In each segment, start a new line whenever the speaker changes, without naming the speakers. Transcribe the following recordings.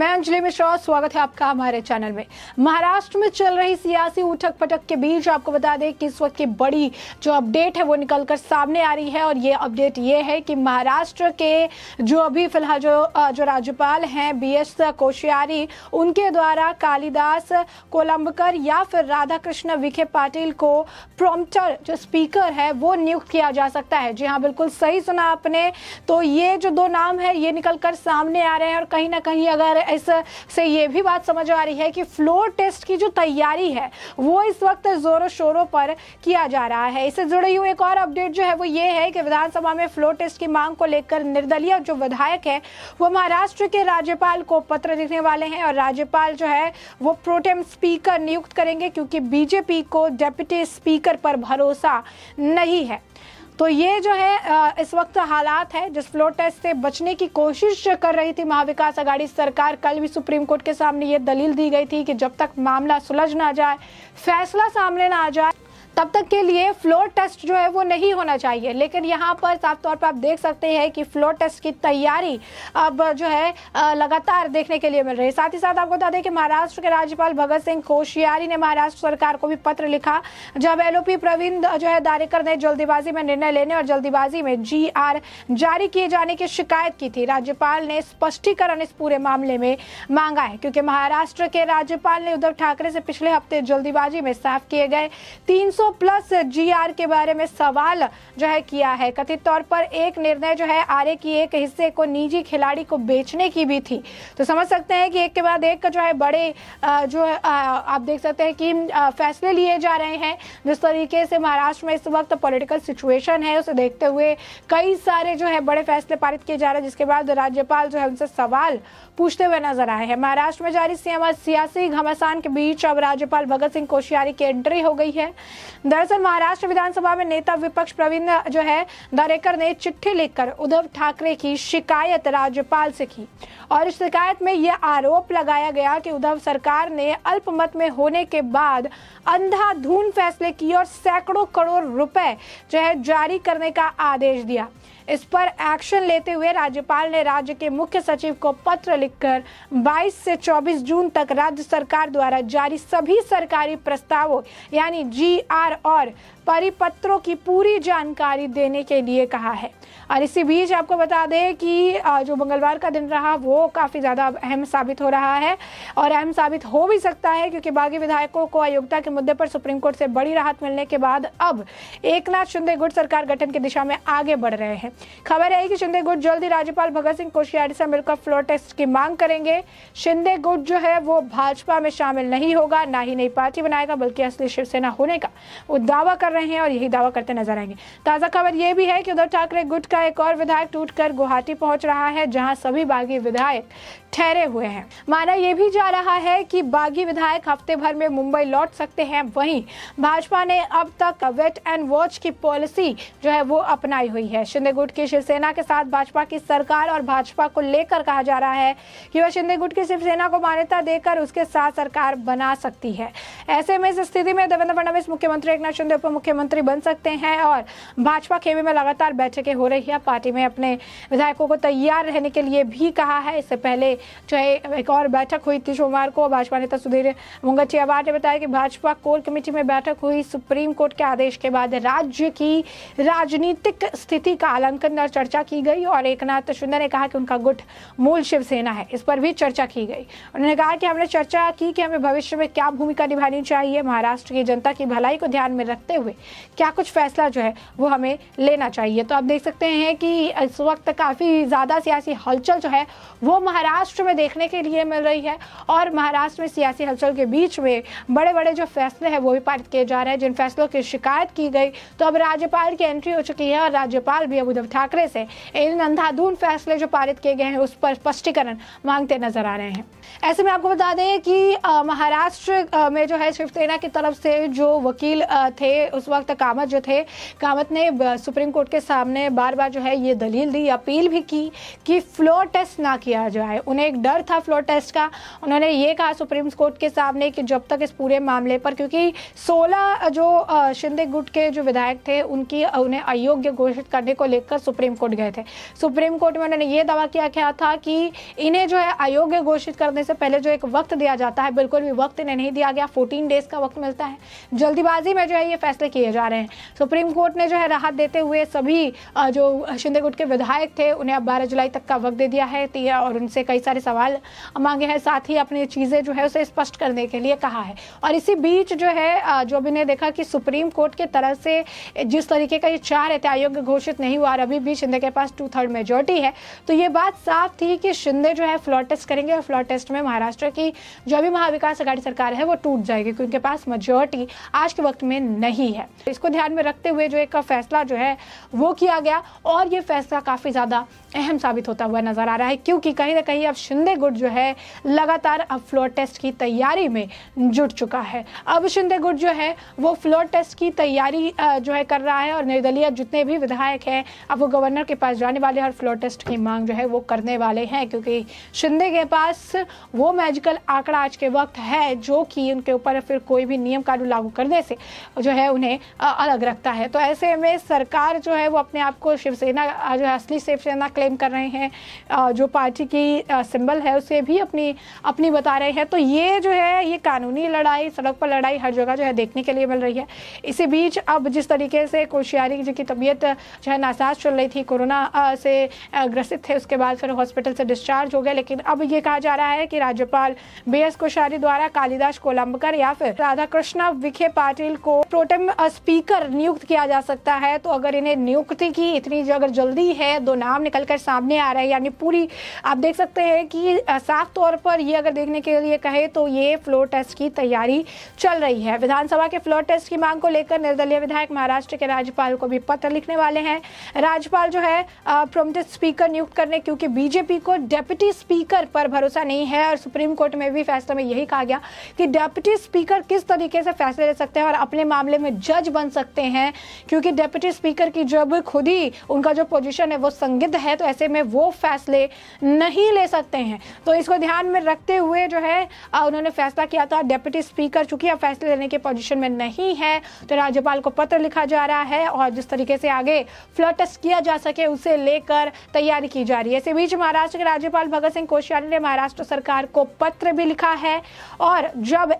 मैं अंजलि मिश्रा स्वागत है आपका हमारे चैनल में महाराष्ट्र में चल रही सियासी उठक पटक के बीच आपको बता दें कि इस वक्त की बड़ी जो अपडेट है वो निकलकर सामने आ रही है और ये अपडेट ये है कि महाराष्ट्र के जो अभी फिलहाल जो जो राज्यपाल हैं बी एस कोश्यारी उनके द्वारा कालिदास कोलम्बकर या फिर राधा कृष्ण विखे पाटिल को प्रोमटर जो स्पीकर है वो नियुक्त किया जा सकता है जी हाँ बिल्कुल सही सुना आपने तो ये जो दो नाम है ये निकल कर सामने आ रहे हैं और कहीं ना कहीं अगर इससे ये भी बात समझ आ रही है कि फ्लोर टेस्ट की जो तैयारी है वो इस वक्त जोरों शोरों पर किया जा रहा है इससे जुड़ी हुई एक और अपडेट जो है वो ये है कि विधानसभा में फ्लोर टेस्ट की मांग को लेकर निर्दलीय जो विधायक है वो महाराष्ट्र के राज्यपाल को पत्र लिखने वाले हैं और राज्यपाल जो है वो प्रोटेम स्पीकर नियुक्त करेंगे क्योंकि बीजेपी को डेप्यूटी स्पीकर पर भरोसा नहीं है तो ये जो है इस वक्त हालात है जिस फ्लोर टेस्ट से बचने की कोशिश कर रही थी महाविकास अघाड़ी सरकार कल भी सुप्रीम कोर्ट के सामने ये दलील दी गई थी कि जब तक मामला सुलझ ना जाए फैसला सामने ना आ जाए तब तक के लिए फ्लोर टेस्ट जो है वो नहीं होना चाहिए लेकिन यहाँ पर साफ तौर पर आप देख सकते हैं कि फ्लोर टेस्ट की तैयारी अब जो है लगातार देखने के लिए मिल रही है साथ ही साथ आपको बता दें कि महाराष्ट्र के राज्यपाल भगत सिंह कोशियारी ने महाराष्ट्र सरकार को भी पत्र लिखा जब एल प्रवीण जो है दारेकर ने जल्दीबाजी में निर्णय लेने और जल्दीबाजी में जी जारी किए जाने की शिकायत की थी राज्यपाल ने स्पष्टीकरण इस पूरे मामले में मांगा है क्योंकि महाराष्ट्र के राज्यपाल ने उद्धव ठाकरे से पिछले हफ्ते जल्दीबाजी में साफ किए गए तीन प्लस जीआर के बारे में सवाल जो है किया है कथित तौर पर एक निर्णय जो है आरए की एक हिस्से को निजी खिलाड़ी को बेचने की भी थी तो समझ सकते हैं कि एक के बाद एक जो है बड़े जो आप देख सकते हैं कि फैसले लिए जा रहे हैं जिस तरीके से महाराष्ट्र में इस वक्त पॉलिटिकल सिचुएशन है उसे देखते हुए कई सारे जो है बड़े फैसले पारित किए जा रहे हैं जिसके बाद राज्यपाल जो है उनसे सवाल पूछते हुए नजर आए हैं महाराष्ट्र में जारी सियासी घमासान के बीच अब राज्यपाल भगत सिंह कोशियारी की एंट्री हो गई है दरअसल महाराष्ट्र विधानसभा में नेता विपक्ष प्रवीण जो है दरेकर ने चिट्ठी लिखकर उद्धव ठाकरे की शिकायत राज्यपाल से की और इस शिकायत में यह आरोप लगाया गया कि उद्धव सरकार ने अल्पमत में होने के बाद अंधाधुन फैसले किए और सैकड़ों करोड़ रुपए जो है जारी करने का आदेश दिया इस पर एक्शन लेते हुए राज्यपाल ने राज्य के मुख्य सचिव को पत्र लिखकर 22 से 24 जून तक राज्य सरकार द्वारा जारी सभी सरकारी प्रस्तावों यानी जी आर और परिपत्रों की पूरी जानकारी देने के लिए कहा है और इसी बीच आपको बता दें कि जो मंगलवार का दिन रहा वो काफ़ी ज़्यादा अहम साबित हो रहा है और अहम साबित हो भी सकता है क्योंकि बागी विधायकों को अयोग्यता के मुद्दे पर सुप्रीम कोर्ट से बड़ी राहत मिलने के बाद अब एक नाथ शिंदे गुट सरकार गठन की दिशा में आगे बढ़ रहे हैं खबर है कि शिंदे गुट जल्द ही राज्यपाल भगत सिंह कोशियारी से मिलकर फ्लोर टेस्ट की मांग करेंगे शिंदे गुट जो है वो भाजपा में शामिल नहीं होगा ना ही नई पार्टी बनाएगा बल्कि असली शिवसेना होने का वो दावा कर रहे हैं और यही दावा करते नजर आएंगे ताज़ा खबर ये भी है कि उद्धव ठाकरे गुट का एक और विधायक कर गुवाहाटी पहुंच रहा है जहाँ सभी बागी विधायक ठहरे हुए हैं माना यह भी जा रहा है कि बागी विधायक हफ्ते भर में मुंबई लौट सकते हैं वहीं भाजपा ने अब तक वेट एंड वॉच की पॉलिसी जो है वो अपनाई हुई है शिंदे गुट की शिवसेना के साथ भाजपा की सरकार और भाजपा को लेकर कहा जा रहा है कि वह शिंदे गुट की शिवसेना को मान्यता देकर उसके साथ सरकार बना सकती है ऐसे में इस स्थिति में देवेंद्र फडणवीस मुख्यमंत्री एक शिंदे उप मुख्यमंत्री बन सकते हैं और भाजपा खेमे में लगातार बैठकें हो रही है पार्टी में अपने विधायकों को तैयार रहने के लिए भी कहा है इससे पहले जो है एक और बैठक हुई थी सोमवार को भाजपा नेता सुधीर मुंगचियावार ने बताया कि भाजपा कोर कमेटी में बैठक हुई सुप्रीम कोर्ट के आदेश के बाद राज्य की राजनीतिक स्थिति का आला अंकन और चर्चा की गई और एक नाथ शुंदर ने कहा कि उनका गुट मूल शिवसेना है इस पर भी चर्चा की गई उन्होंने कहा कि हमने चर्चा की कि हमें भविष्य में क्या भूमिका निभानी चाहिए महाराष्ट्र की जनता की भलाई को ध्यान में रखते हुए क्या कुछ फैसला जो है वो हमें लेना चाहिए तो आप देख सकते हैं कि इस वक्त काफ़ी ज़्यादा सियासी हलचल जो है वो महाराष्ट्र में देखने के लिए मिल रही है और महाराष्ट्र में सियासी हलचल के बीच में बड़े बड़े जो फैसले हैं वो भी पारित किए जा रहे हैं जिन फैसलों की शिकायत की गई तो अब राज्यपाल की एंट्री हो चुकी है और राज्यपाल भी अब उद्धव ठाकरे से इन अंधाधुन फैसले जो पारित किए गए हैं उस पर स्पष्टीकरण मांगते नजर आ रहे हैं ऐसे में आपको बता दें कि महाराष्ट्र में जो है शिवसेना की तरफ से जो वकील थे उस वक्त कामत जो थे कामत ने सुप्रीम कोर्ट के सामने बार बार जो है ये दलील दी अपील भी की कि फ्लोर टेस्ट ना किया जाए उन्हें एक डर था फ्लोर टेस्ट का उन्होंने ये कहा सुप्रीम कोर्ट के सामने कि जब तक इस पूरे मामले पर क्योंकि 16 जो शिंदे गुट के जो विधायक थे उनकी उन्हें अयोग्य घोषित करने को लेकर लेकर सुप्रीम कोर्ट गए थे सुप्रीम कोर्ट में उन्होंने ये दावा किया गया था कि इन्हें जो है अयोग्य घोषित करने से पहले जो एक वक्त दिया जाता है बिल्कुल भी वक्त इन्हें नहीं दिया गया फोर्टीन डेज का वक्त मिलता है जल्दीबाजी में जो है ये फैसले किए जा रहे हैं सुप्रीम कोर्ट ने जो है राहत देते हुए सभी जो शिंदे गुट के विधायक थे उन्हें अब बारह जुलाई तक का वक्त दे दिया है और उनसे कई सारे सवाल मांगे हैं साथ ही अपनी चीज़ें जो है उसे स्पष्ट करने के लिए कहा है और इसी बीच जो है जो अभी ने देखा कि सुप्रीम कोर्ट के तरफ से जिस तरीके का ये चाह रहे थे अयोग्य घोषित नहीं हुआ और अभी भी शिंदे के पास टू थर्ड मेजोरिटी है तो ये बात साफ थी कि शिंदे जो है फ्लॉर टेस्ट करेंगे और फ्लॉर टेस्ट में महाराष्ट्र की जो भी महाविकास अघाड़ी सरकार है वो टूट जाएगी क्योंकि उनके पास मेजोरिटी आज के वक्त में नहीं है इसको ध्यान में रखते हुए जो एक फैसला जो है वो किया गया और ये फैसला काफ़ी ज़्यादा अहम साबित होता हुआ नज़र आ रहा है क्योंकि कहीं ना कहीं अब शिंदे गुट जो है लगातार अब फ्लोर टेस्ट की तैयारी में जुट चुका है अब शिंदे गुट जो है वो फ्लोर टेस्ट की तैयारी जो है कर रहा है और निर्दलीय जितने भी विधायक हैं अब वो गवर्नर के पास जाने वाले हर फ्लोर टेस्ट की मांग जो है वो करने वाले हैं क्योंकि शिंदे के पास वो मैजिकल आंकड़ा आज के वक्त है जो कि उनके ऊपर फिर कोई भी नियम कानून लागू करने से जो है उन्हें अलग रखता है तो ऐसे में सरकार जो है वो अपने आप को शिवसेना जो है असली शिवसेना क्लेम कर रहे हैं जो पार्टी की सिंबल है उसे भी अपनी अपनी बता रहे हैं तो ये जो है ये कानूनी लड़ाई सड़क पर लड़ाई हर जगह जो है देखने के लिए मिल रही है इसी बीच अब जिस तरीके से कोशियारी जी की तबीयत जो है नासाज जांच चल रही थी कोरोना से ग्रसित थे उसके बाद फिर हॉस्पिटल से डिस्चार्ज हो गए लेकिन अब ये कहा जा रहा है कि राज्यपाल बी एस कोश्यारी द्वारा कालिदास कोलम्बकर या फिर राधा कृष्णा विखे पाटिल को प्रोटेम स्पीकर नियुक्त किया जा सकता है तो अगर इन्हें नियुक्ति की इतनी अगर जल्दी है दो नाम निकल कर सामने आ रहे हैं यानी पूरी आप देख सकते हैं कि साफ तौर पर ये अगर देखने के लिए कहे तो ये फ्लोर टेस्ट की तैयारी चल रही है विधानसभा के फ्लोर टेस्ट की मांग को लेकर निर्दलीय विधायक महाराष्ट्र के राज्यपाल को भी पत्र लिखने वाले हैं राज्यपाल जो है प्रोमटेड स्पीकर नियुक्त करने क्योंकि बीजेपी को डेप्यूटी स्पीकर पर भरोसा नहीं है और सुप्रीम कोर्ट में भी फैसले में यही कहा गया कि डेप्यूटी स्पीकर किस तरीके से फैसले ले सकते हैं और अपने मामले में जज बन सकते हैं क्योंकि डेप्यूटी स्पीकर की जब खुद ही उनका जो पोजिशन है वो संदिग्ध है तो ऐसे में वो फैसले नहीं ले सकते हैं तो इसको ध्यान में रखते हुए जो है उन्होंने फैसला किया था डेप्यूटी स्पीकर चूंकि अब फैसले लेने के पोजिशन में नहीं है तो राज्यपाल को पत्र लिखा जा रहा है और जिस तरीके से आगे फ्लड टेस्ट किया जा सके उसे लेकर तैयारी की जा रही है इसी बीच महाराष्ट्र के राज्यपाल भगत सिंह कोश्यारी ने महाराष्ट्र सरकार को पत्र भी लिखा है और जब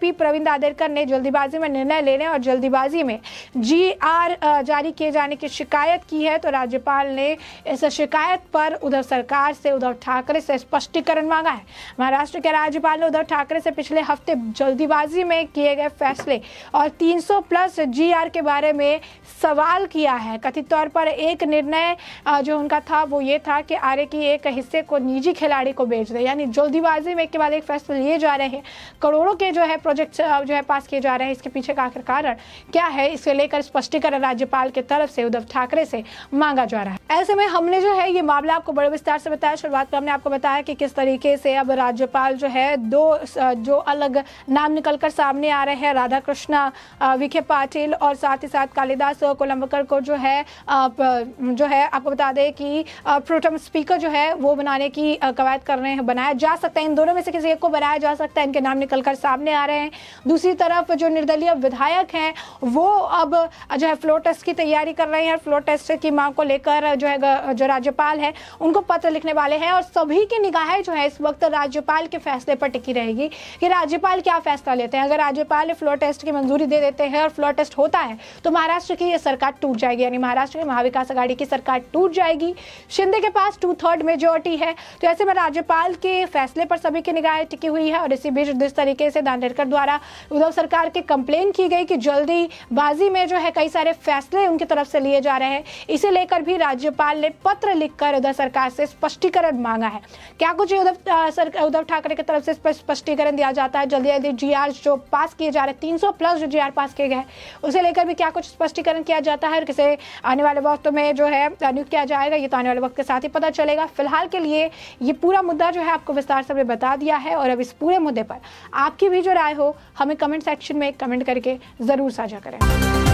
पी प्रवीण दादेकर ने जल्दीबाजी में निर्णय लेने और जल्दीबाजी में जी आर जारी किए जाने की शिकायत की है तो राज्यपाल ने इस शिकायत पर उधव सरकार से उद्धव ठाकरे से स्पष्टीकरण मांगा है महाराष्ट्र के राज्यपाल ने उद्धव ठाकरे से पिछले हफ्ते जल्दीबाजी में किए गए फैसले और 300 प्लस जीआर के बारे में सवाल किया है कथित तौर पर एक निर्णय जो उनका था वो ये था कि आर्य की एक हिस्से को निजी खिलाड़ी को बेच दे यानी जल्दीबाजी में केवल एक फैसला लिए जा रहे हैं करोड़ों के जो है प्रोजेक्ट जो है पास किए जा रहे हैं इसके पीछे का आखिर कारण क्या है इसे लेकर स्पष्टीकरण राज्यपाल के तरफ से उद्धव ठाकरे से मांगा जा रहा है ऐसे में हमने जो है ये मामला आपको बड़े विस्तार से बताया शुरुआत में हमने आपको बताया कि किस तरीके से अब राज्यपाल जो है दो जो अलग नाम निकलकर सामने आ रहे हैं राधा कृष्णा विखे पाटिल और साथ ही साथ कालिदास कोलंबकर को जो है जो है आपको बता दें कि प्रोटम स्पीकर जो है वो बनाने की कवायद कर रहे हैं बनाया जा सकता है इन दोनों में से किसी एक को बनाया जा सकता है इनके नाम निकल कर सामने आ रहे हैं दूसरी तरफ जो निर्दलीय विधायक हैं वो अब जो है फ्लोर टेस्ट की तैयारी कर रहे हैं फ्लोर टेस्ट की मांग को लेकर जो है जो राज्यपाल है उनको पत्र लिखने वाले हैं और सभी की निगाहें जो है इस वक्त राज्यपाल के फैसले पर टिकी रहेगी कि राज्यपाल क्या फैसला लेते हैं अगर राज्यपाल फ्लोर टेस्ट की मंजूरी दे देते हैं और फ्लोर टेस्ट होता है तो महाराष्ट्र की यह सरकार टूट जाएगी यानी महाराष्ट्र के महाविकास विकास अघाड़ी की सरकार टूट जाएगी शिंदे के पास टू थर्ड मेजोरिटी है तो ऐसे में राज्यपाल के फैसले पर सभी की निगाहें टिकी हुई है और इसी बीच जिस तरीके से दांडेलकर द्वारा उद्धव सरकार की कंप्लेन की गई कि जल्दी बाजी में जो है कई सारे फैसले उनकी तरफ से लिए जा रहे हैं इसे लेकर भी राज्यपाल ने पत्र लिखकर उद्धव सरकार से स्पष्टीकरण मांगा है क्या कुछ उद्धव उद्धव ठाकरे की तरफ से स्पष्टीकरण दिया जाता है जल्दी जल्दी जी जो पास किए जा रहे हैं तीन प्लस जो जी पास किए गए उसे लेकर भी क्या कुछ स्पष्टीकरण किया जाता है और किसे आने वाले वक्त तो में जो है नियुक्त किया जाएगा ये तो आने वाले वक्त के साथ ही पता चलेगा फिलहाल के लिए ये पूरा मुद्दा जो है आपको विस्तार से बता दिया है और अब इस पूरे मुद्दे पर आपकी भी जो राय हो हमें कमेंट सेक्शन में कमेंट करके ज़रूर साझा करें